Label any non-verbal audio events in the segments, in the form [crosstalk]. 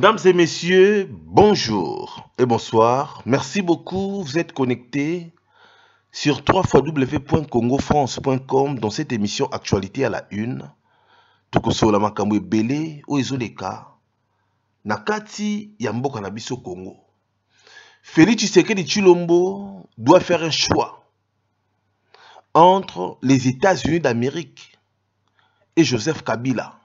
Mesdames et messieurs, bonjour et bonsoir. Merci beaucoup, vous êtes connectés sur www.congofrance.com dans cette émission Actualité à la Une. Tokosola ezoleka na kati Congo. Félix Tshisekedi Chilombo doit faire un choix entre les États-Unis d'Amérique et Joseph Kabila.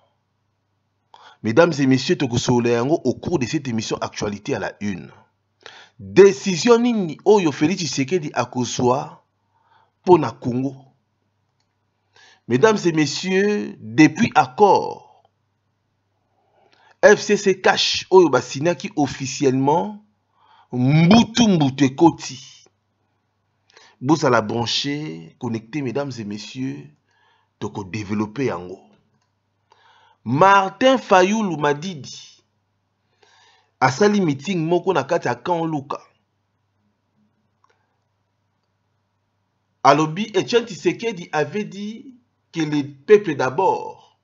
mesdames et messieurs tokosolola yango au cours de cette émission actualité à la une desizio nini oyo félix tshisekedi akozwa mpo na congo mesdames et messieurs depuis accord fcc cash oyo basinaki officiellement mbutu mbutu ekoti bozala branche connecté mesdames et messieurs tokodéveloppe yango martin fayulu madidi asali meeting moko na kati ya camp luka alobi etienne tshisekedi avait dit que le peuple d'abord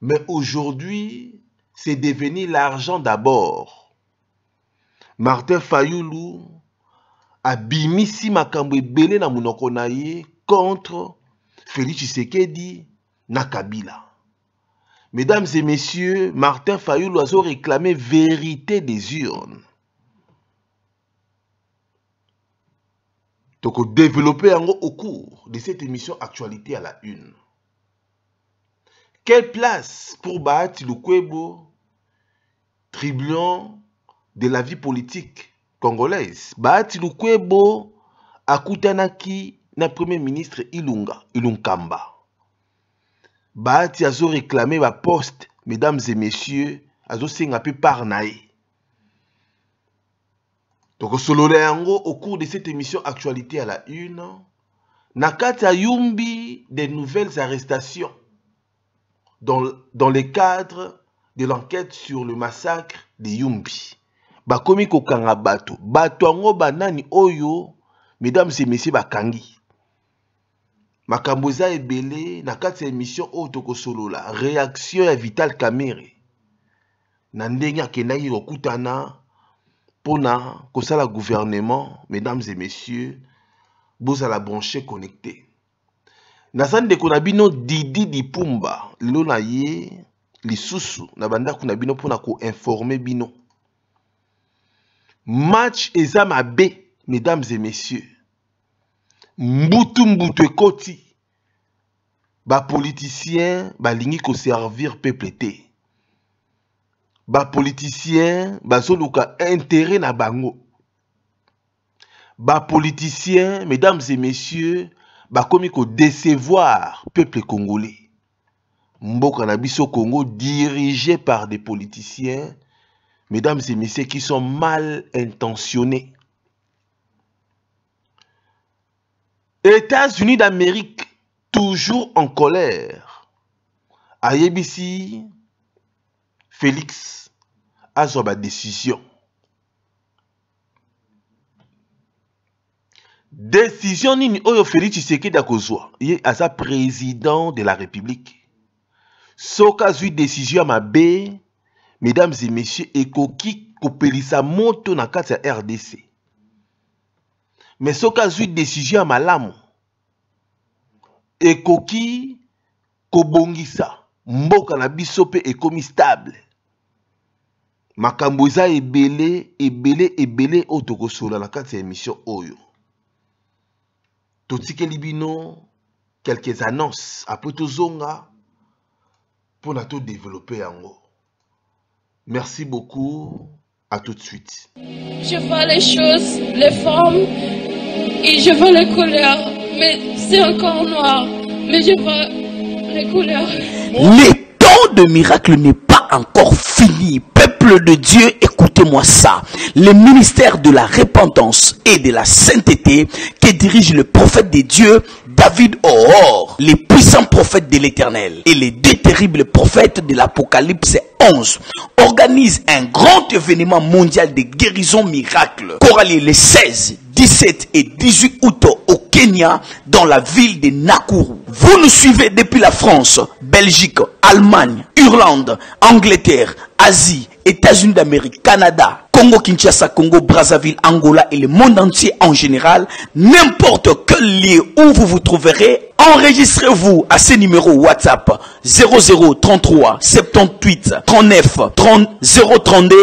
mais aujourd'hui c'est devenu l'argent d'abord martin fayulu abimisi makambo ebele na monoko na ye contre félix tshisekedi na kabila Mesdames et messieurs, Martin Fayou loiseau réclamait vérité des urnes. Donc, développer en au cours de cette émission Actualité à la Une. Quelle place pour Bahati Lukwebo, tribun de la vie politique congolaise Bahati Lukwebo, Akutanaki, na Premier ministre Ilunga, Ilunkamba baati ma poste, mesdames et messieurs à mpe part par ye Donc, yango au cours de cette émission actualité à la une nakata Yumbi des nouvelles arrestations dans, dans le cadre de l'enquête sur le massacre de yumbi bakomi kokanga bato bato banani oyo mesdames et messieurs bakangi makambo et ebele na kati ya au oyo tokosolola réaction ya vital camere na ndenge akendaki kokutana mpona kosala gouvernement mesdames et messieurs bozala branche connecté naza ndeko na bino didi di Pumba. na ye lisusu na bandako na bino mpona koinforme bino match eza mabe mesdames et messieurs mbutu politicien ba servir balingi servir peuple te politiciens bazoluka intérêt na bango politicien mesdames et messieurs ko le peuple congolais mboka na congo dirigé par des politiciens mesdames et messieurs qui sont mal intentionnés États-Unis d'Amérique, toujours en colère. Ayebisi, Félix, a sa décision. Décision nini oyo Félix il y a sa président de la République. Soka une décision ma B mesdames et messieurs, ekoki kopelisa moto na kati ya RDC. me soki azwi desizio ya malamu ekoki kobongisa mboka na biso mpe ekomi stable makambo eza ebele ebele ebele oyo tokosola na kati ya émission oyo totikeli bino quelques annonces apres tozonga mpona todeveloppe yango merci beaucoup tout de suite. Je vois les choses, les formes, et je veux les couleurs, mais c'est encore noir, mais je vois les couleurs. Les temps de miracle n'est pas encore fini. Peuple de Dieu, écoutez-moi ça. Le ministère de la repentance et de la sainteté que dirige le prophète des dieux David Or, les puissants prophètes de l'Éternel et les deux terribles prophètes de l'Apocalypse 11 organisent un grand événement mondial de guérison miracle aller les 16, 17 et 18 août au Kenya dans la ville de Nakuru. Vous nous suivez depuis la France, Belgique, Allemagne, Irlande, Angleterre, Asie, États-Unis d'Amérique, Canada, Congo, Kinshasa, Congo, Brazzaville, Angola et le monde entier en général, n'importe quel lieu où vous vous trouverez, enregistrez-vous à ces numéros WhatsApp 0033 78 39 30 032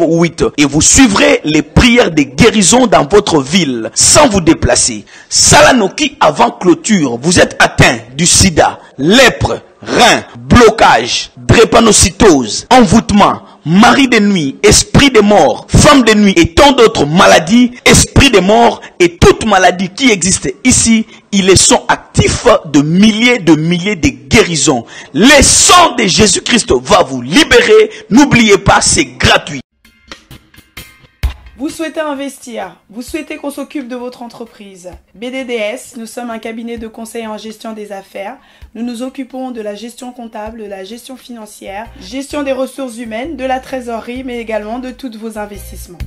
08 et vous suivrez les prières de guérison dans votre ville sans vous déplacer. Salanoki avant clôture, vous êtes atteint du sida, lèpre, rein, blocage, drépanocytose, envoûtement, Marie de nuit, esprit des mort, femme de nuit et tant d'autres maladies, esprit de mort et toute maladie qui existent ici, ils sont actifs de milliers de milliers de guérisons. Le sang de Jésus-Christ va vous libérer. N'oubliez pas, c'est gratuit. Vous souhaitez investir, vous souhaitez qu'on s'occupe de votre entreprise. BDDS, nous sommes un cabinet de conseil en gestion des affaires. Nous nous occupons de la gestion comptable, de la gestion financière, gestion des ressources humaines, de la trésorerie, mais également de tous vos investissements.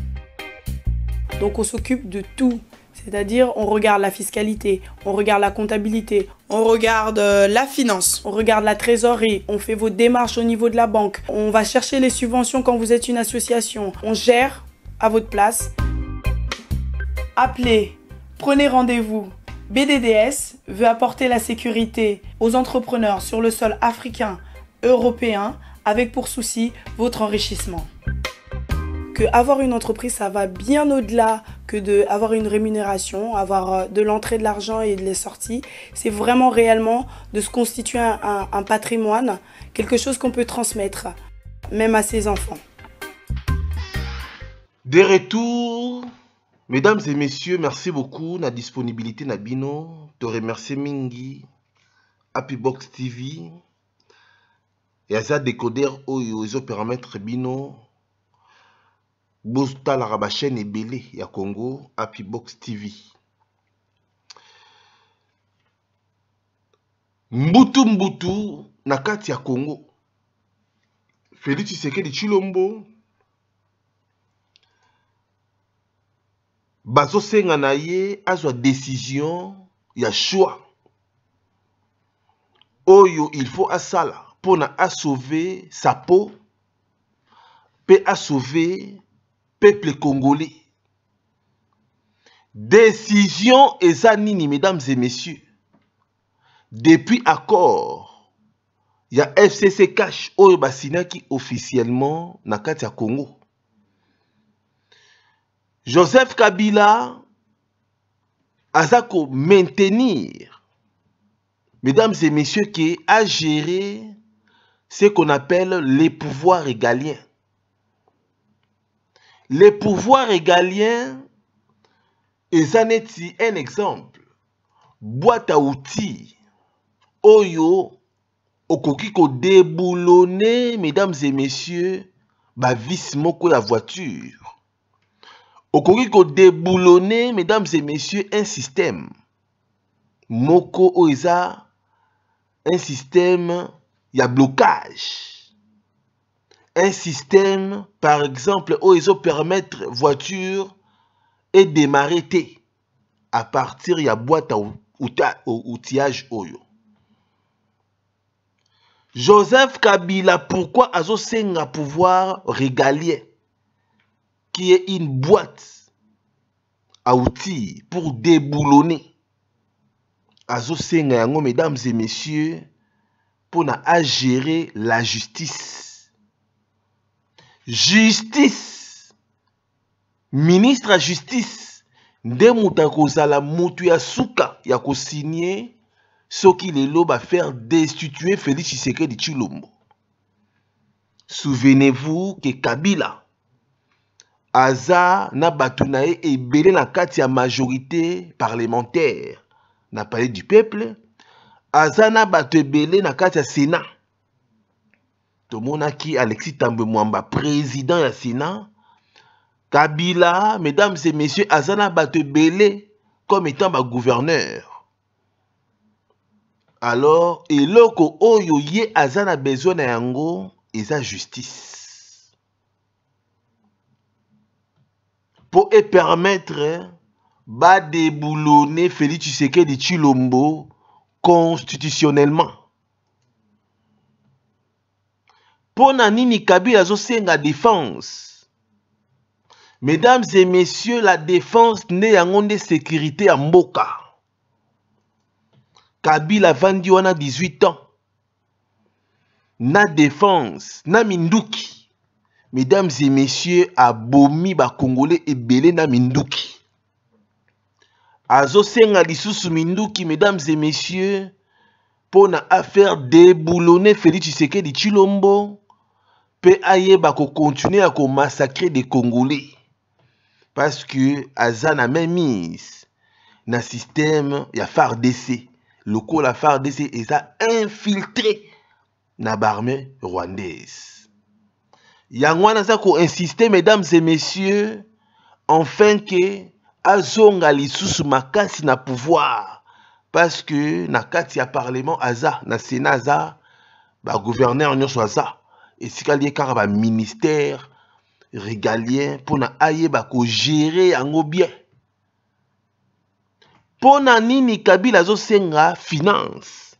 Donc on s'occupe de tout. C'est-à-dire, on regarde la fiscalité, on regarde la comptabilité, on regarde euh, la finance, on regarde la trésorerie, on fait vos démarches au niveau de la banque, on va chercher les subventions quand vous êtes une association, on gère à votre place. Appelez, prenez rendez-vous. BDDS veut apporter la sécurité aux entrepreneurs sur le sol africain, européen, avec pour souci votre enrichissement. Que avoir une entreprise, ça va bien au-delà que d'avoir une rémunération, avoir euh, de l'entrée de l'argent et de les sorties. C'est vraiment réellement de se constituer un patrimoine, quelque chose qu'on peut transmettre, même à ses enfants. De retour, Mesdames et messieurs, merci beaucoup. La disponibilité Nabino. Te remercier Mingi. Happy Box TV. yaza decoder, oyo paramètres bino botalaka et ebele ya congo happy box tv mbutu mbutu na kati ya congo félix tshisekedi Chilombo, bazosenga na ye azwa desizio ya shwa oyo il faut asala mpona asauve sa po mpe asauve peuple congolais décision eza nini mesdames et messieurs depuis accord ya fcc cash oyo basinaki officiellement na kati ya congo Joseph Kabila a ko maintenir mesdames et messieurs qui a géré ce qu'on appelle les pouvoirs régaliens. Les pouvoirs régaliens et ça n'est un exemple. Boîte à outils oyo okoki ko déboulonné, mesdames et messieurs ma vis moko la voiture okoki kodeboulone mesdames et messieurs un système moko oyo eza un système ya blocage un système par exemple oyo ezopermettre voiture edémarre te à partir ya boîte ya outillage oyo joseph kabila pourquoi azosenga pouvoir régalien qui est une boîte à outils pour déboulonner. Azosenga mesdames et messieurs, pour na gérer la justice. Justice. Ministre à justice. Nde mutu akozala a ya suka ya kosinye soki faire destituer Félix Tshisekedi Chulombo. Souvenez-vous que Kabila aza na est na na kati majorité parlementaire na palais du peuple aza na bato Sénat. na kati ya sénat tomonaki alexis tambe mwamba président ya sénat kabila mesdames et messieurs aza na comme étant ma gouverneur. alors eloko oyo Azana aza besoin na yango justice mpo epermettre badeboulonner félix tshisekedi tshilombo constitutionnellement mpo na nini kabila azosenga défense mesdames et messieurs la défense nde yango nde sécurité ya mboka kabila avandi wana 18 ans na défense na minduki mesdames et messieurs abomi bakongole ebele na minduki azosenga lisusu minduki mesdames et messieurs mpo na affaire déboulonne félix tshisekedi tshilombo mpe ayeba kokontinue ya komassacre de congolais parce que aza na main mise na système ya fardc lokola fardc eza infiltré na barme rwandaise Yangwana za ko insister mesdames et messieurs enfin que azonga lisusu makasi na pouvoir parce que na kati ya parlement aza na sénat aza gouverneur nyonso aza esika ministère kaka ministère régalien pour gérer les yango bien Pona nini kabila senga finance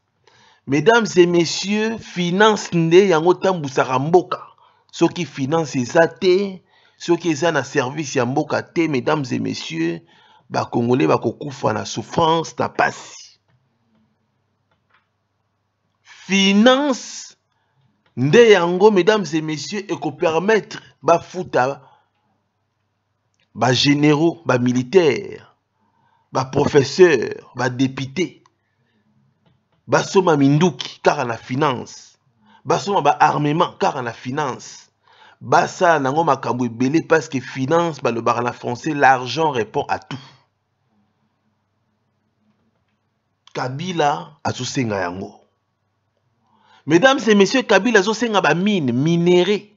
mesdames et messieurs finance nde yango de mboka soki finance eza te soki eza na service ya mboka te mesdames et messieurs bakongole bakokufa na souffrance na pasi finance nde yango mesdames et messieurs ekopermettre bafuta bagénéraux bamilitaire baprofesseur badepute basoma minduki kaka na finance ba car kaka na finance basa nango makambo ebele parce que finance balobaka la français l'argent répond à tout kabila azosenga yango mesdames et messieurs kabila azosenga mine minéré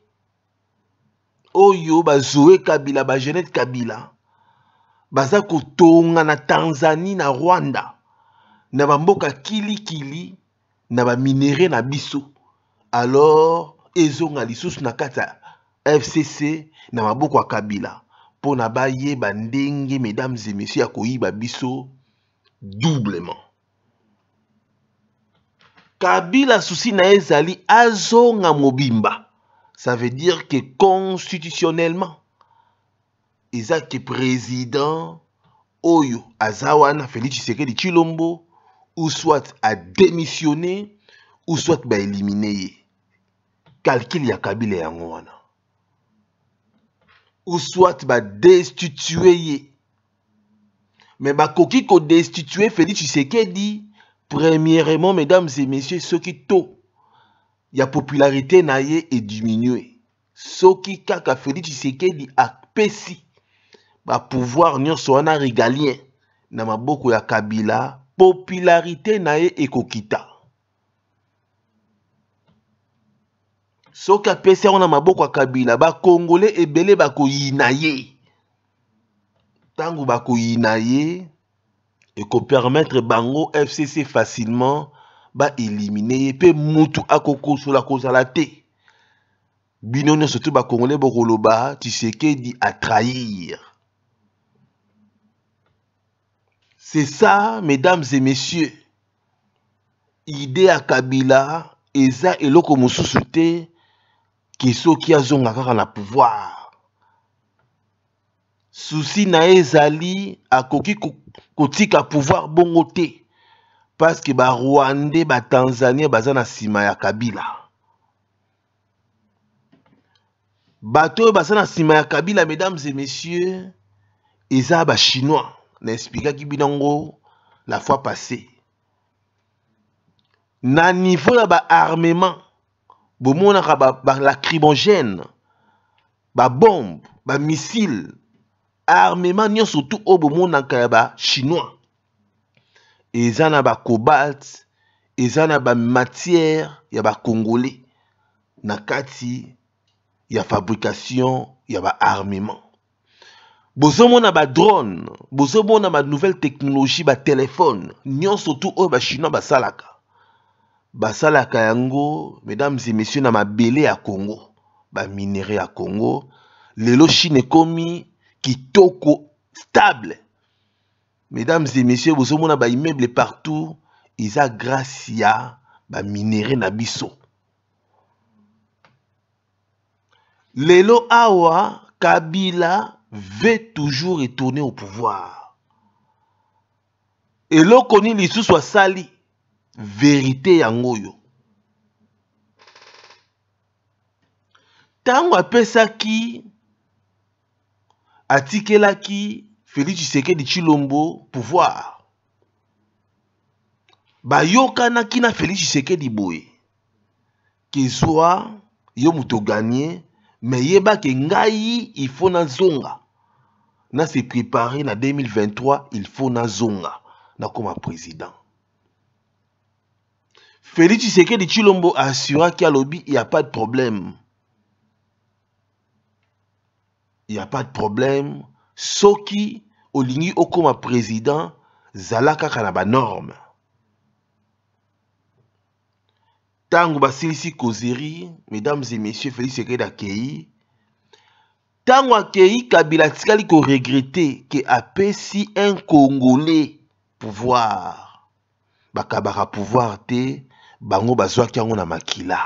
oyo zoé kabila bagenete kabila baza tonga na tanzanie na rwanda na bamboka kilikili na minéré na biso alors ezonga lisusu na kata fcc na maboko ya kabila mpona bayeba bandenge, mesdames et messieurs ya koyiba biso doublement kabila susi na ezali azonga mobimba ça veut dire que constitutionnellement eza président oyo Azawana félix tshisekedi Chilombo, ou soit démissionné, ou soit ba éliminé calcul ya kabila yango wana ou soit Mais ba koki ko destituer félix dit. premièrement mesdames et messieurs qui to ya popularité na ye ediminue soki kaka félix pouvoir n'y a nyonso wana régalien na maboko ya kabila popularité na ye kokita. soki apesi yango na maboko ya kabila bakongole ebele bakoyina ye ntango bakoyina ye ekopermetre bango fcc facilement baelimine ye mpe mutu akokosola kozala te bino nyonso to bakongole bokoloba tisekedi atrahir c'est ça mesdames et messieurs idée ya kabila eza eloko mosusu te qui a zonga kaka na pouvoir Souci na à a akoki kotika pouvoir bongo te que ba batanzanien ba na sima ya kabila bato oyo baza na ya kabila mesdames et messieurs eza bachinois naexplikaki bino la fois passée. na niveau ya armement la bombe bomonaka balacrymogène babombe bamissile armema nyonso tu ba bomonaka ya bachinois eza na bacobalt eza ba bamatière ya congolais na kati ya fabrication ya drone, bozomona a la nouvelle technologie surtout nyonso tu chinois ba salaka Basala Kayango, mesdames et messieurs na mabele ya congo mineré ya congo lelo chine komi kitoko stable mesdames et messieurs vous ba immeuble partout isa gracia ba baminere na biso lelo awa kabila veut toujours retourner au pouvoir eloko nini soit sali. verite yango oyo ntango apesaki atikelaki félix tshisekedi tshilombo pouvoir bayokanaki na félix tshisekedi boye kezwa yo moto ganie me yebake ngai ifo nazonga na se prépare na 2023 il faut nazonga nakóma président Félix Tshisekedi Chilombo assuraki alobi il n'y a pas de problème. Il n'y a pas de problème. Soki olingi okoma président zala kaka na banorme ntango basilisi kozeri mesdames et messieurs félix sekedi akei ntango akei kabila atikali koregrete ke apesi un congolais pouvoir bakabaka pouvoir te bango bazwaki yango na makila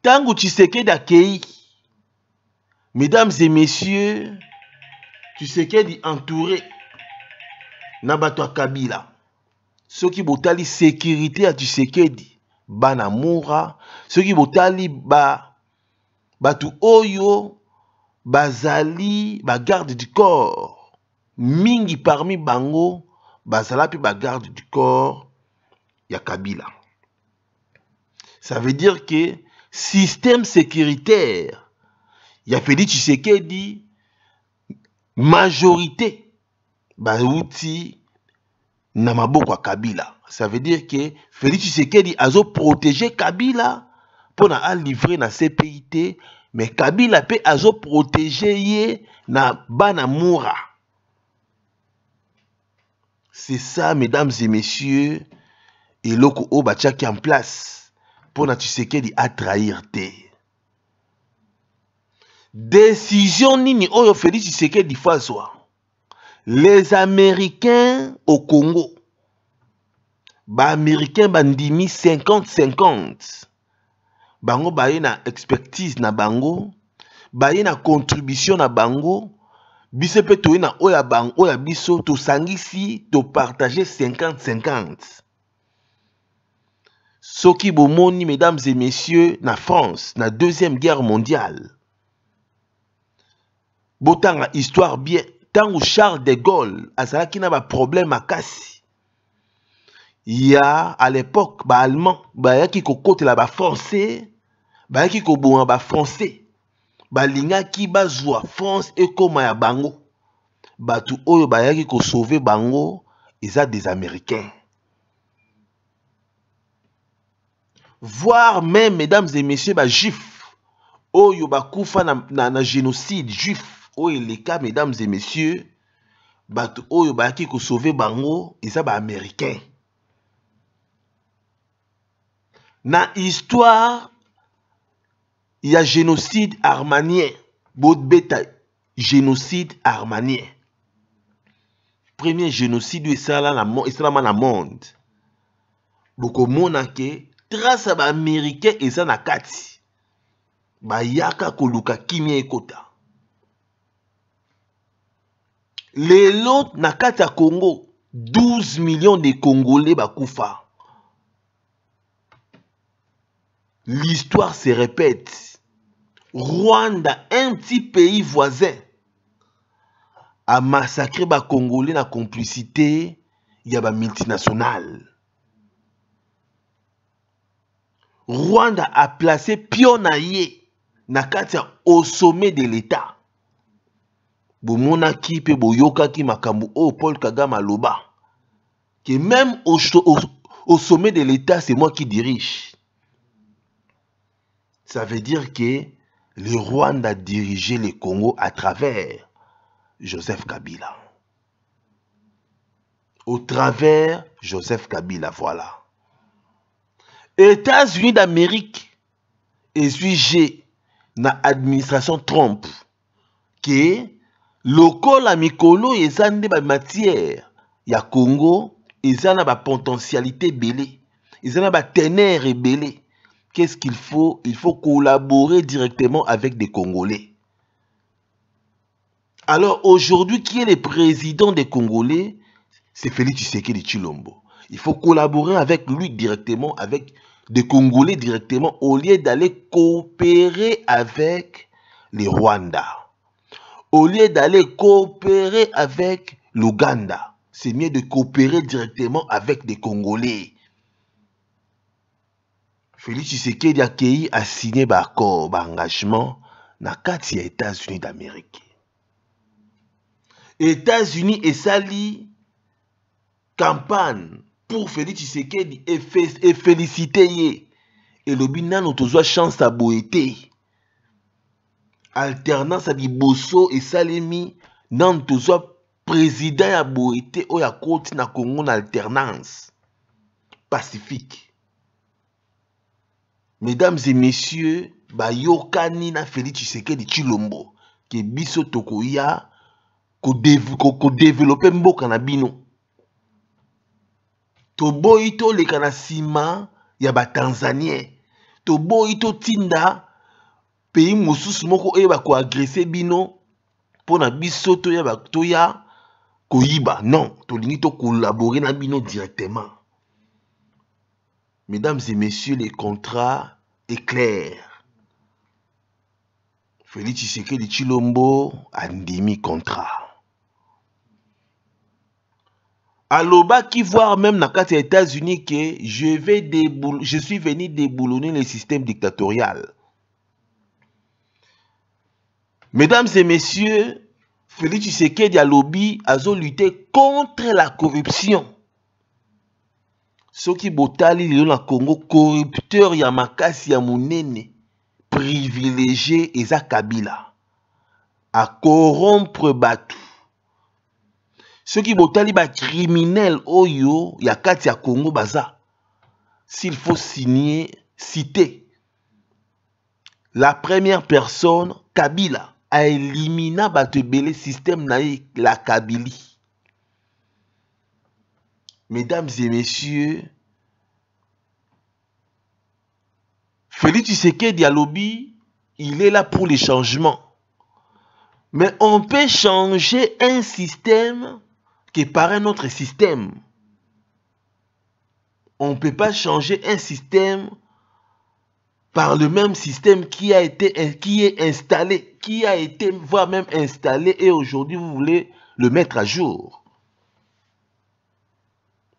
ntango tshisekedi mesdames et messieurs tu entouré na bato ya kabila soki botali sécurité ya tshisekedi bana mura soki botali ba bato oyo bazali garde du corps mingi parmi bango bazala puis garde du corps ya Kabila. Ça veut dire que système sécuritaire ya Félix Tshisekedi majorité bauti na maboko ya Kabila. Ça veut dire que Félix Tshisekedi azo protéger Kabila pour na a livrer na CPIT mais Kabila pe azo protéger ye na bana moura. c'est ça mesdames et messieurs eloko oyo batiaki en place mpo na tshisekedi atrahir te desizio nini oyo félix tshisekedi fo azwa les américains au congo baaméricain bandimi 50-50 bango baye na expertise na bango baye na contribution na bango bisepe mpe oya bang, oya ya biso, ya biso tu partager 50-50 soki bomoni mesdames et messieurs na france na deuxième guerre mondiale la histoire bien tant ou charles de gaulle qui na à y ya à l'époque allemand, ba y'a kokotela ko bayaki ba français. balingaki bazwa france ekoma ya bango bato oyo bayaki kosauve bango eza des américains voire même mesdames et messieurs bajuif oyo bakufa na, na, na génocide juif oyo eleka mesdames et messieurs bato oyo bayaki kosauve bango eza baaméricains na histoire il y a génocide arménien. Botbeta, génocide arménien, Premier génocide de ça là na monde. Boko monake hein, trace à américain et ça na kati. Ba yaka koluka kimia ekota. na kati congo 12 millions de congolais bah, kufa. l'histoire se répète Rwanda, un petit pays voisin, a massacré les Congolais dans la complicité il y multinationales. Rwanda a placé Pionaye au sommet de l'État. Boyoka makambo paul kagame Loba. même au sommet de l'état c'est moi qui dirige ça veut dire que le Rwanda dirigé le Congo à travers Joseph Kabila. Au travers Joseph Kabila, voilà. États-Unis d'Amérique et sujet, dans administration Trump ke à mikolo matière, Il y a Congo potentialité potentialité et ils ont une ténère qu'est-ce qu'il faut Il faut collaborer directement avec des Congolais. Alors aujourd'hui, qui est le président des Congolais C'est Félix de Chilombo. Il faut collaborer avec lui directement, avec des Congolais directement, au lieu d'aller coopérer avec les Rwandais. Au lieu d'aller coopérer avec l'Ouganda, c'est mieux de coopérer directement avec des Congolais félix tshisekedi akei accord, accord engagement na kati ya états-unis d'amérique états-unis et Sali campagne pour félix et féliciter et elobi nano toujours chance à boye Alternance alternance ya et Salemi non tozwa président à président ou ya akoti na congo alternance pacifique mesdames et messieurs bayokani na félix tshisekedi tshilombo ke biso tokoya kodevelope mboka na bino toboyi toleka na nsima ya batanzanien toboyi totinda pays mosusu moko oyo bakoagrese bino mpo na biso toya koyiba non tolingi tokolabore na bino directement Mesdames et messieurs, les contrats éclairent. Félix de Chilombo a demi-contrat. qui voit même dans les états-unis que je, vais je suis venu déboulonner le système dictatorial mesdames et messieurs félix tshisekedi alobi lutté contre la corruption soki botali lelo na congo corrupteur ya makasi ya privilégié privilégie eza kabila akorompre c'est soki botali criminel oyo ya kati ya congo baza s'il faut signer citer. la première personne kabila a éliminé le système na la mesdames et messieurs, Félix Tshisekedi Dialobi, il est là pour les changements. Mais on peut changer un système qui un autre système. On ne peut pas changer un système par le même système qui a été qui est installé, qui a été voire même installé et aujourd'hui vous voulez le mettre à jour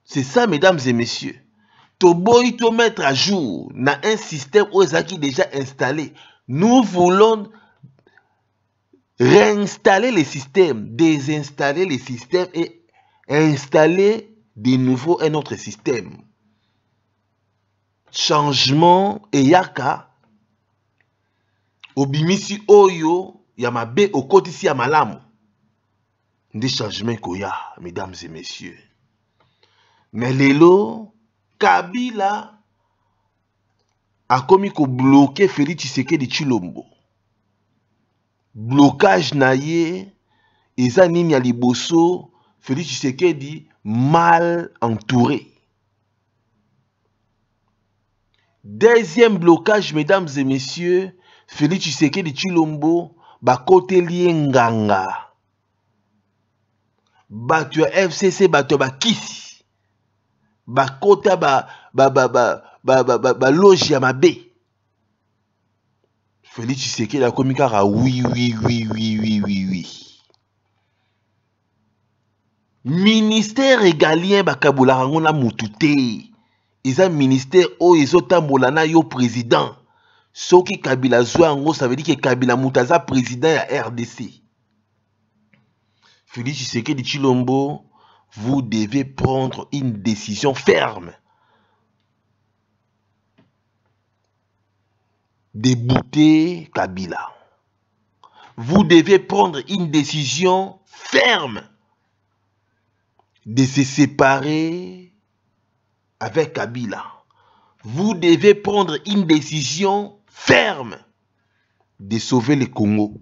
c'est ça mesdames et messieurs to mettre à jour na un système aux acquis déjà installé nous voulons réinstaller le système, désinstaller le système et installer de nouveau un autre système changement yaka. obimisi oyo ya mabe Il Des changements qu'il changement mesdames et messieurs me lelo kabila akomi kobloke feli tshisekedi tshilombo blocage na ye eza nini ya liboso feli tshisekedi mal entouré deuxième blocage mesdames et messieurs feli tshisekedi tshilombo bakoteli ye nganga bato ya fcc bato ya bakisi bakota baloge ya mabe félix tshisekedi akomi kaka wiwiwiwiwiwi ministère égalien bakabolaka yango na motu te eza ministère oyo ezotambola na yo président soki kabila azwa yango ça veut dire ke kabila moto aza président ya rdc félix tshisekedi tshilombo vous devez prendre une décision ferme. de Débouter Kabila. Vous devez prendre une décision ferme de se séparer avec Kabila. Vous devez prendre une décision ferme de sauver le Congo.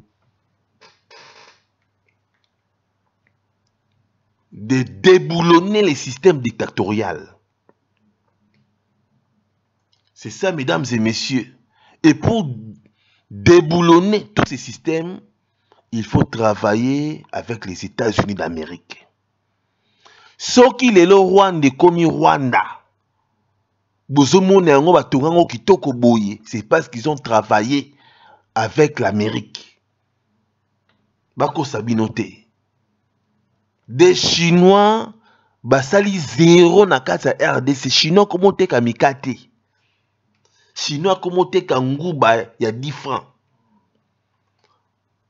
de déboulonner les systèmes dictatorial. C'est ça, mesdames et messieurs. Et pour déboulonner tous ces systèmes, il faut travailler avec les États-Unis d'Amérique. ce qui est le rwanda comme Rwanda c'est parce qu'ils ont travaillé avec l'amérique de chinois basali zero na kati ya rdc chinois akoma oteka mikate chinois akoma oteka nguba ya 10 franc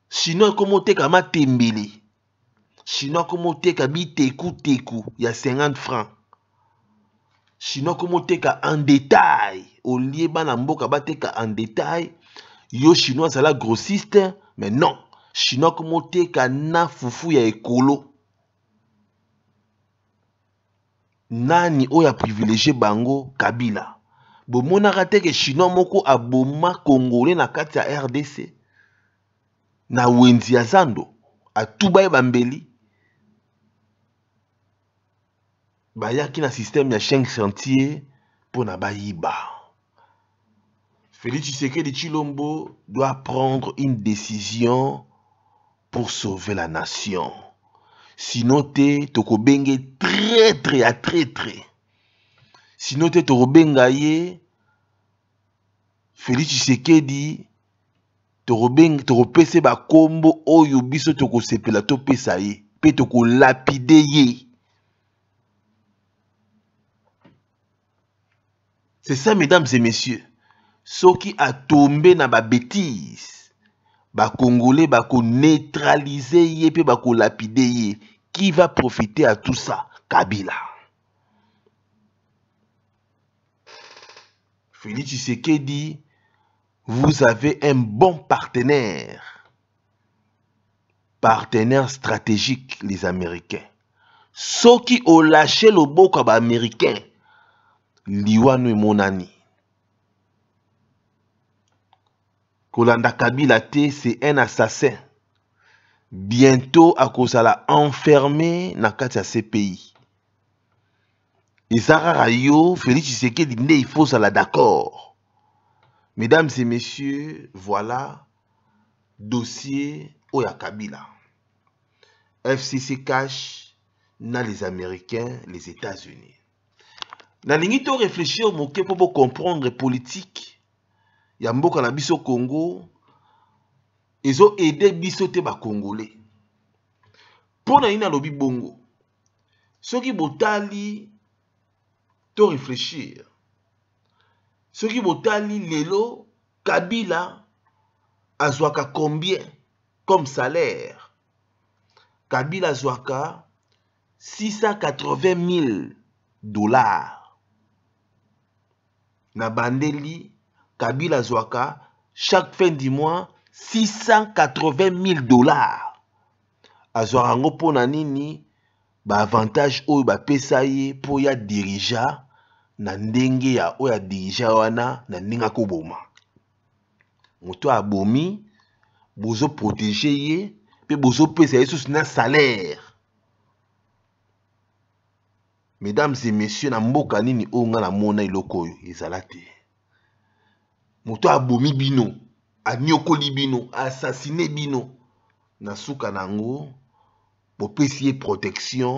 chinois akoma oteka matembele chinois akoma oteka bitekuteku ya 50 franc chinois akoma oteka en détail olie bana mboka bateka en détail yo chinois azala grossiste mais non chinois akoma oteka na fufu ya ekolo nani oyo privilégié bango kabila que que chinois moko aboma congolais na kati rdc na wenzi zando bambeli bayaki na système ya cheng pour Pona bayiba félix tshisekedi Chilombo doit prendre une décision pour sauver la nation sino te tokobenge très, très, ya tre sino te tokobenga ye félix tshisekedi tokopesa bakombo oyo biso tokosepela topesa ye mpe tokolapide ye c'est ça mesdames et messieurs soki atombe na bêtise, bakongolais bah, qui va profiter à tout ça kabila félix dit, vous avez un bon partenaire partenaire stratégique les américains Ceux qui ont lâché le Américains, américain, liwano Monani. kolanda kabila T c'est un assassin bientôt la enferme na enfermer ya ce pays Et Zara Rayo, félix faut faut ça d'accord mesdames et messieurs voilà dossier où kabila fcc cache na les américains les états-unis dans to réfléchir pour comprendre la politique ya mboka na biso congo ezoede biso te bakongole mpo na nini alobi bongo soki botali to réfléchir soki botali lelo kabila azwaka combien comme salaire kabila azwaka 680 000 dollars na bandeli kabila azwaka chaque fin du mois 680 000 dollars azwaka yango mpona nini baavantage oyo bapesa ye mpo ya dirija na ndenge ya oyo adirija wana na ndenge akoboma moto abomi bozoprotege ye mpe bozopesa ye susu na salaire mesdames et messieurs na mboka nini oyo ngai namona eloko oyo ezala te moto abomi bino aniokoli bino asasine bino na suka na yango bopesi ye protection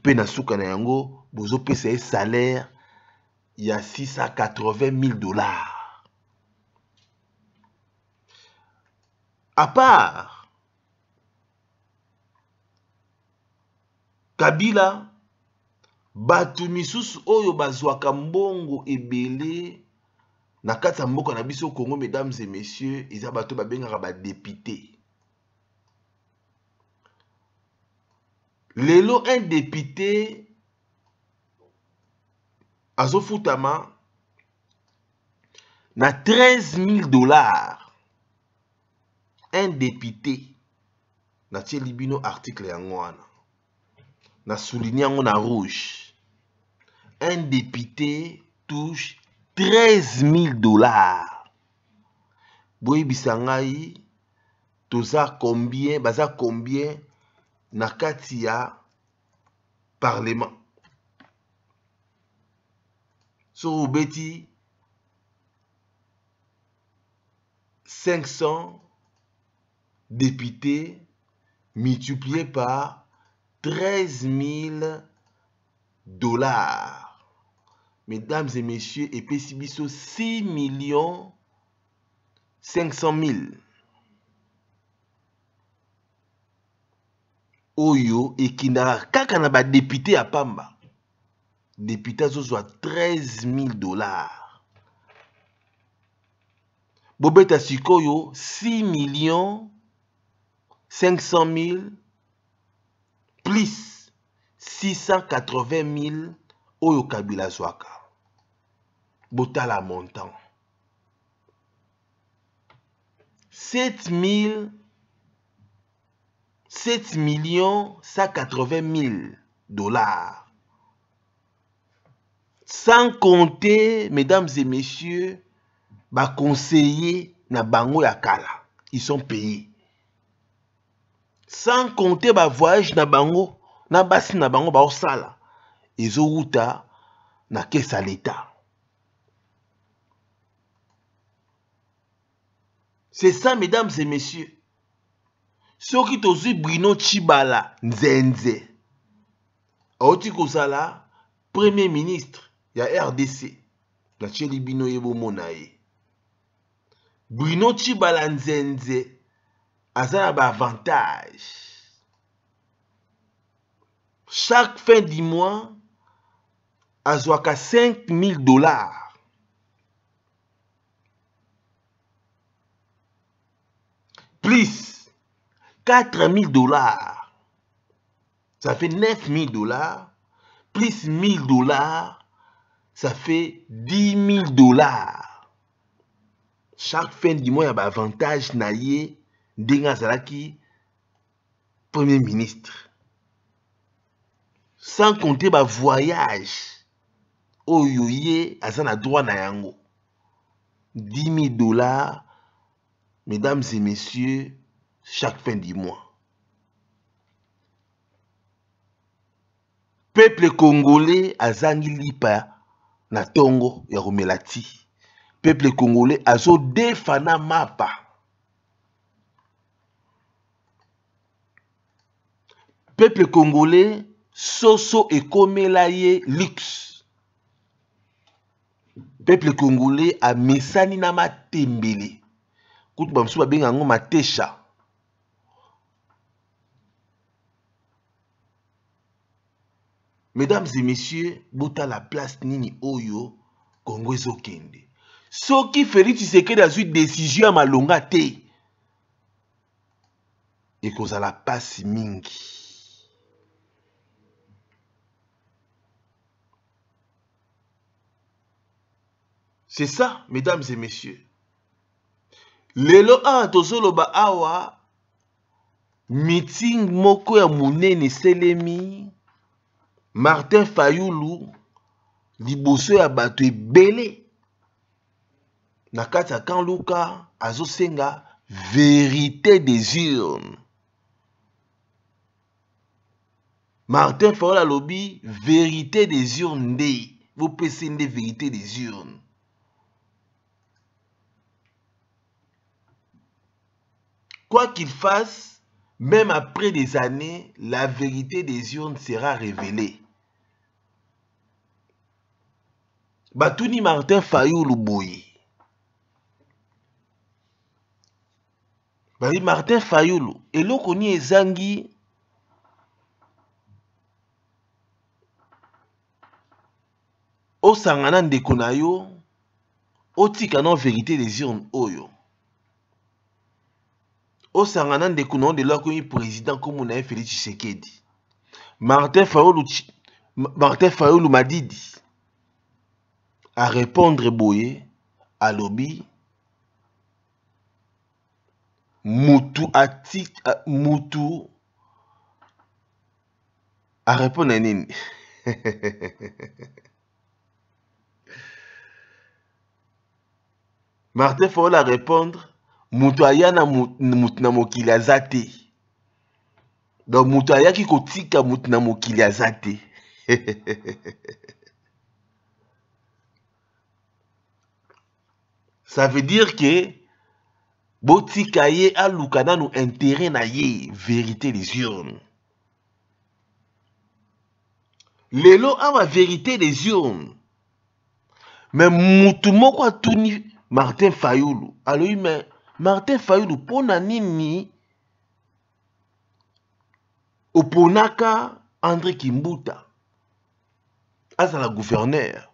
mpe na suka na yango bozopesa ye salaire ya 680 000 dollars à part kabila bato misusu oyo bazwaka mbongo ebele na kati ya mboka na biso congo mesdames et messieurs eza bato babengaka badepute lelo un depute azofutama na 13000 dollars un depute natieli bino article yango wana na souligne yango na rouge un député touche 13 000 dollars Vous bisangai, toza combien baza combien na kati ya parlement vous 500 députés multipliés par 13 000 dollars mesdames et messieurs, et Pessibiso 6 millions 500 000 oyo quand kaka na député à pamba à 13 000 dollars bobeta sikoyo 6 millions 500 000 plus 680 000 oyo kabila Zwaka botala montant 7000 7 millions 180 000 dollars. Sans compter, mesdames et messieurs, les bah, conseillers na bango ya ils sont payés. Sans compter ma bah, voyage na bango, na basi na bango ba osala. na l'État. C'est ça, mesdames et messieurs. soki aussi Bruno Chibala nzenze auti là, premier ministre y a rdc La bino Yebomonae. Bruno Chibala Chibala, nzenze a un chaque fin du mois 5 5000 dollars plus 4 000 dollars. Ça fait 9 000 dollars. Plus 1 000 dollars. Ça fait 10 000 dollars. Chaque fin du mois, il y a un avantage naillé. de Premier ministre. Sans compter le voyage. Oyoye, à droit na yango. 10 000 dollars. mesdames et messieurs, chaque fin du mois. Peuple congolais azangi lipa na tongo ya komela ti. Peuple congolais azodefa na mapa. Peuple congolais soso ekomela ye luxe. Peuple congolais amesani na matembele. kutu mesdames et messieurs la place nini oyo kongo ezokende soki félix tshisekedi azwi desizio ma malonga te la passe mingi c'est ça mesdames et messieurs lelo awa tozoloba awa miting moko ya monene eselemi martin fayulu liboso ya bato ebele na kati ya kan luka azosenga vérité des urnes martin fayulu alobi vérité des urnes nde bopesi nde vérité des urnes Quoi qu'il fasse, même après des années, la vérité des urnes sera révélée. Batouni Martin Fayou Boyi, dit martin fayulu eloko nini ezangi osangana ndeko de konayo. otika na vérité des urnes oyo Osangana na de Kounon de président komona félix tshisekedi martin madidi. martin répondre à répondre boye alobi mutu a mutu à nini [laughs] martin a répondu moto na moto na mokili donc moto ki kotika moto na zate. [laughs] ça veut dire que botika ye aluka nanu intérêt na ye vérité des urnes lelo awa vérité des urnes Mais mutu moko ni martin fayulu alobi mais martin fayulu mpo na nini oponaka andré kimbuta azala guverner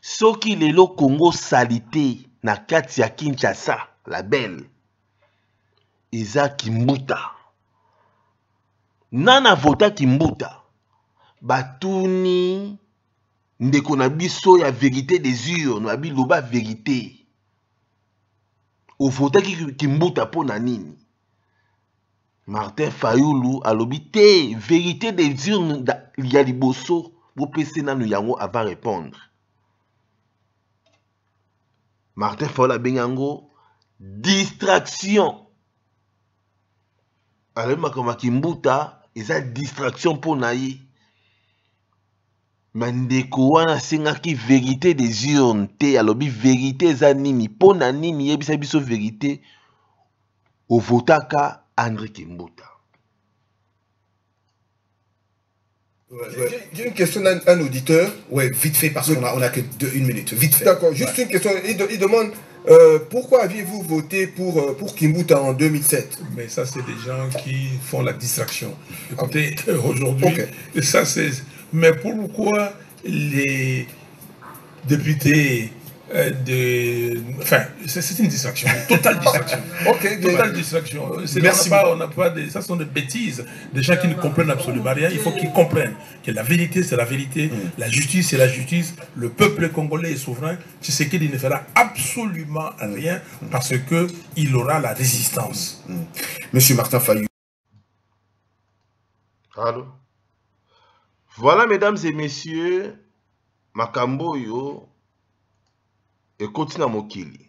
soki lelo kongo sali te na kati ya kinshasa la belle eza kimbuta nana vota kimbuta batuni ndeko na biso ya vérité des urnes babiloba vérité ofotaki kimbuta mpo na nini martin fayulu alobi te vérité des urnes ya liboso bopese nanu yango avant répondre martin fayulu abengi yango distraction alobi makambo ya kimbuta eza distraction mpo na ye Mandeko ndeko wana asengaki vérité des urnes te alobi verité za nini pona nini yebisa biso au votaka andré kimbuta J'ai une question d'un un auditeur. Ouais, vite fait, parce qu'on a, que une minute. Vite fait. D'accord, juste une question. Il, demande euh, pourquoi aviez-vous voté pour, euh, pour Kimbuta en 2007 Mais ça, c'est des gens qui font la distraction. Ah Écoutez, [laughs] aujourd'hui, ça, c'est mais pourquoi les députés euh, de... Enfin, c'est une distraction, totale distraction. [laughs] ok, totale distraction. Merci. Pas, on n'a pas des, ça sont des bêtises, des gens qui ne comprennent absolument rien. Il faut qu'ils comprennent que la vérité, c'est la vérité, mm. la justice, c'est la justice. Le peuple congolais est souverain. Tu sais qu'il ne fera absolument rien mm. parce qu'il aura la résistance. Mm. Monsieur Martin Fayou. Allô voilà mesdames et messieurs makambo oyo ekoti na mokili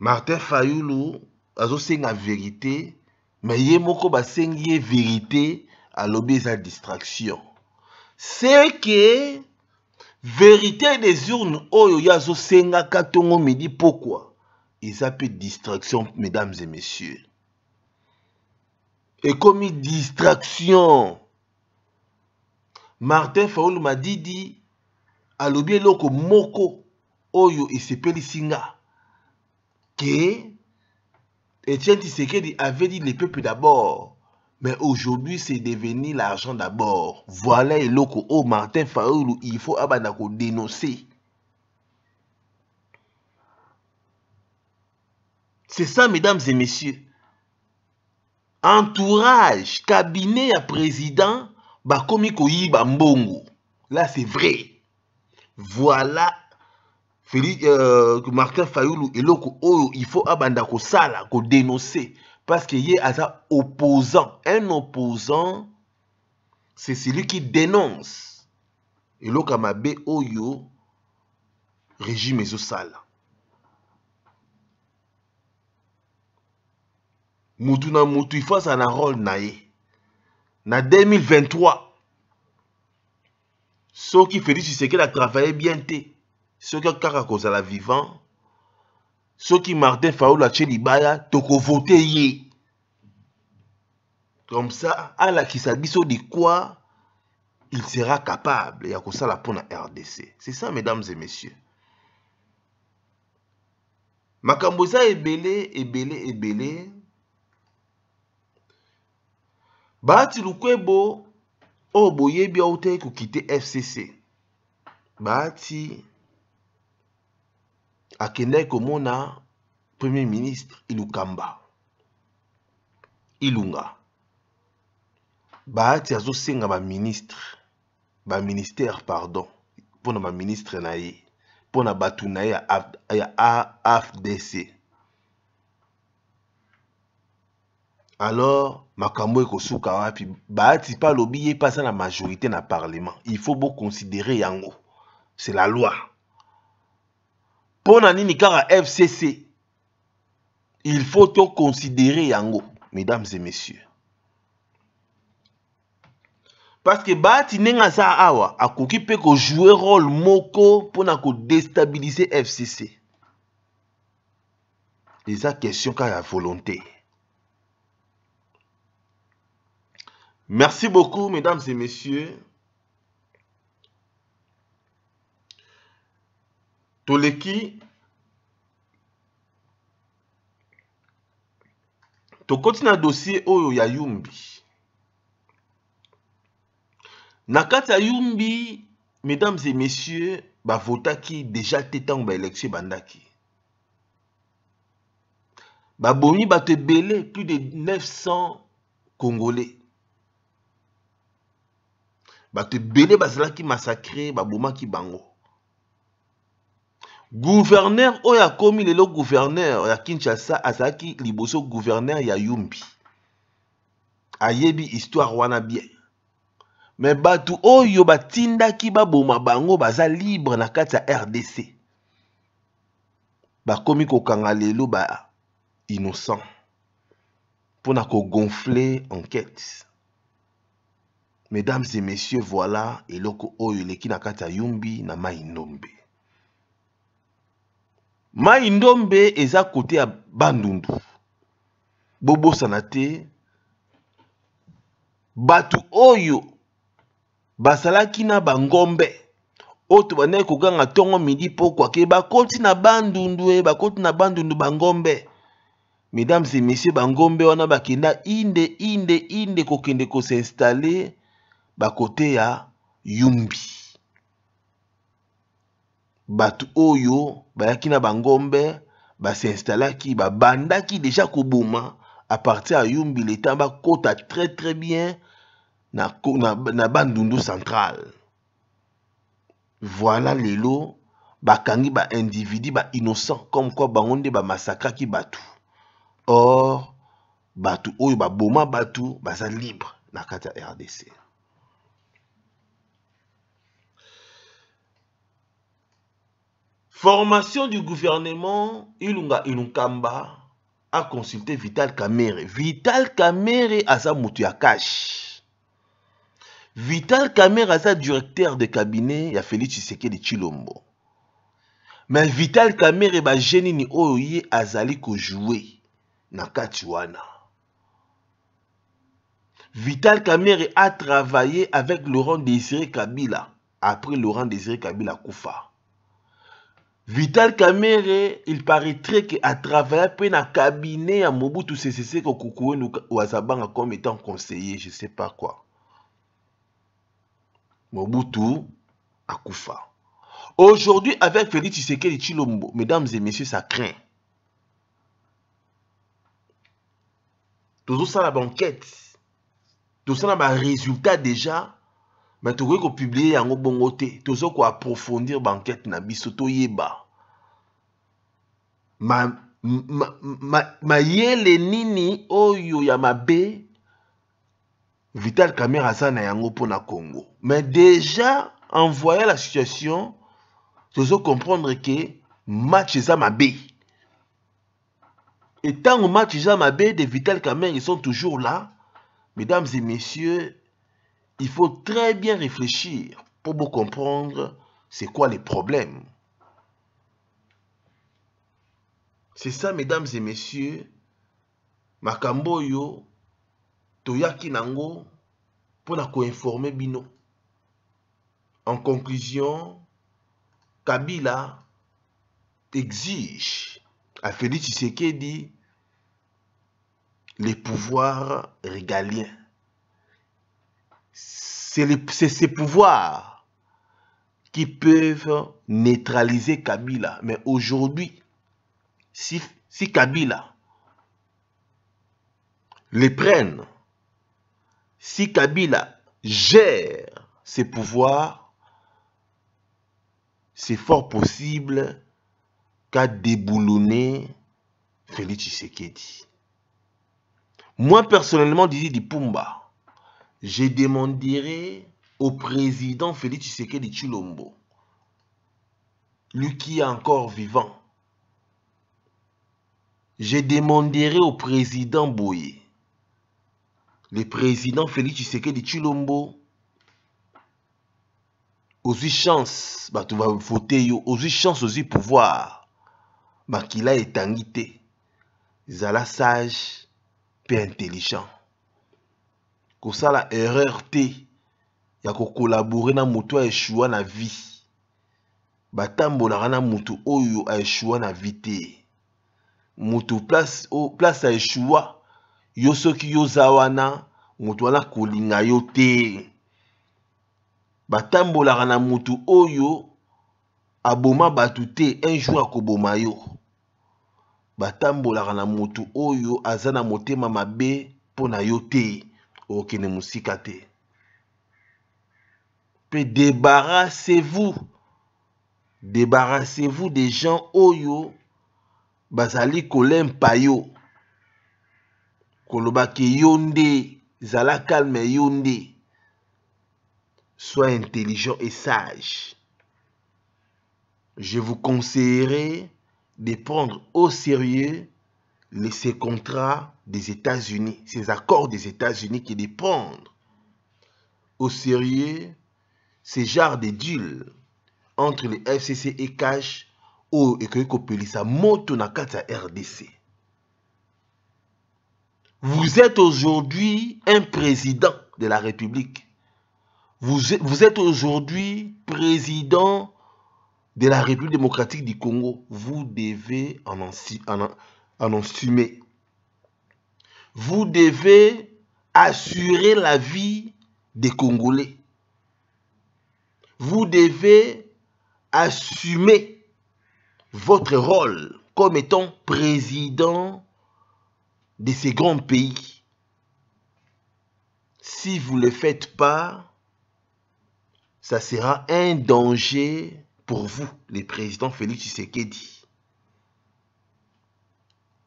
martin fayulu azosenga verité me ye moko basengi ye verité alobi eza distraction se ke verité des urnes oyo ye azosengaka ntongo midi pokwa eza mpe distraction mesdames et messieurs ekomi distraction martin dit, madidi alobi loko moko oyo peli Singa. ke etienne tisekedi avait dit le peuples d'abord mais aujourd'hui c'est devenu l'argent d'abord voilà loko, oh martin faulu il faut abandonner dénoncer c'est ça mesdames et messieurs entourage cabinet à président bakomi koyiba mbongo là c'est vrai voilà Félix, euh, martin fayulu eloko oyo il faut abanda kosala kodénoncer parce que ye aza opposant un opposant c'est celui qui dénonce eloko ya mabe oyo régime ezosala motu na motu il faut azala na rôle na ye na 2023 ceux soki félix a travaillé bien te qui kaka kozala vivant qui martin faulu Baya, libaya voter ye comme ça alakisa de quoi, il sera capable ya la pona rdc c'est ça mesdames et messieurs makambo est ebele ebele ebele bahati lukwebo oyo boyebi autaki kokite fcc bahati akendaki komona premier ministre ilukamba ilunga bahati azosenga baministre baministère pardon mpona baministre na ye mpona bato na ye ya afdc alors makambo ekosuka wapi baati mpe alobi ye mpe na majorité na parlement il faut considérer. yango c'est la loi Pour na nini kaka fcc il faut considérer. yango mesdames et messieurs parce que baati ndenge aza awa akoki mpe jouer rôle moko mpona déstabiliser fcc eza question kaka la volonté Merci beaucoup, mesdames et messieurs. Toleki, Tokotina un dossier oyo ya yumbi na yumbi mesdames et messieurs qui déjà l'élection bandaki. Bandaki. ebandaki babomi te plus de 900 congolais bato massacre bazalaki masakre babomaki bango Gouverneur oya akomi lelo gouverneur ya kinshasa azalaki liboso gouverneur ya yumbi ayebi histoire wana bien Mais bato oyo ba boma bango baza libre na kati ya rdc bakomi kokanga lelo ba innocent ko gonfler enquête mesdames et messieurs voilà eloko oyo eleki na kati ya yumbi na mai ndombe mai ndombe eza kote ya bandundu bobosana te bato oyo basalaki na bangombe oyo tobandaki koganga ntongo midi pokwake bakoti na bandundu e bakoti na bandundu bangombe mesdames et messieurs bangombe wana bakenda inde inde inde kokende kosinstale bakote ya yumbi bato oyo bayaki na bangombe basinstalaki babandaki déjà koboma à partir ya yumbi leta bakota très très bien na, na, na bandundu centrale voilà lelo bakangi baindividu innocent comme quoi bango nde bamasakraki batu or batu oyo baboma batu baza libre na kata rdc Formation du gouvernement, Ilunga Ilungamba a consulté Vital Kamere. Vital Kamere a sa ya Vital Kamere aza directeur de cabinet ya Félix de Chilombo. Mais Vital Kamere ba Jenini ni oyo azali ko jouer na Vital Kamere a travaillé avec Laurent Désiré Kabila après Laurent Désiré Kabila Koufa vital kamere il paraîtrait travers na cabinet à mobutu sese seko kukuenu wazabanga comme étant conseiller je ne sais pas quoi mobutu akufa aujourd'hui avec félix tshisekedi Chilombo, mesdames et messieurs ça craint tout ça, un résultat déjà tu veux publier yango bongo te toza koaprofondir approfondir na biso toyeba yeba. ma, ma, ma, nini oyo ya mabe vital camere aza na yango na congo mais déjà en voyant la situation tozo comprendre que match za mabe et que match za mabe de vital camere ils sont toujours là mesdames et messieurs il faut très bien réfléchir pour vous comprendre c'est quoi les problèmes. C'est ça, mesdames et messieurs, Makamboyo, yo, toyaki nango, pour la informer bino. En conclusion, Kabila exige à Félix Tshisekedi les pouvoirs régaliens c'est ces pouvoirs qui peuvent neutraliser Kabila. Mais aujourd'hui, si, Kabila les prenne, si Kabila gère ses pouvoirs, c'est fort possible qu'à déboulonner Félix Tshisekedi. Moi, personnellement, du Pumba je demanderai au président Félix de Chilombo, lui qui est encore vivant, je demanderai au président Boye, le président Félix Tshisekedi Chilombo, chances chance bah, vas voter yo ozwi chance bah, qu'il pouvoir qu'il il a zala sage et intelligent kosala erreur te ya kokolabore na moto aeshua na vie batambolaka na moto oyo aeshua na vie te moto place, oh, place aeshua yo soki yoza wana moto wana kolinga yo te batambolaka na motu oyo aboma bato te un jour akoboma yo batambolaka na motu oyo aza na motema mabe mpo na yo te okende Pe débarrassez-vous. Débarrassez-vous des gens oyo basali kolem payo, Kolobaki ki zala calme Yundi. Sois intelligent et sage. Je vous conseillerais de prendre au sérieux les ces contrats des États-Unis, ces accords des États-Unis qui dépendent au sérieux ces genres d'édules entre les FCC et Cash au Ekekopelisa Moto Nakata RDC. Vous êtes aujourd'hui un président de la République. Vous, êtes aujourd'hui président de la République démocratique du Congo. Vous devez en assumer vous devez assurer la vie des Congolais. Vous devez assumer votre rôle comme étant président de ces grands pays. Si vous ne le faites pas, ça sera un danger pour vous, le président Félix Tshisekedi.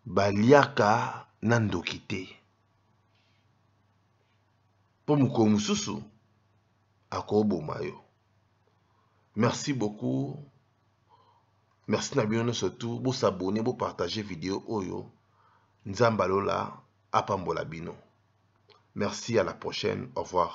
Baliaka na ndoki te mpo mokolo mosusu akoboma yo merci beaucoup merci na bino nyonso tu bosabone bopartage video oyo nzambe alola apambola bino merci à la prochaine au revoir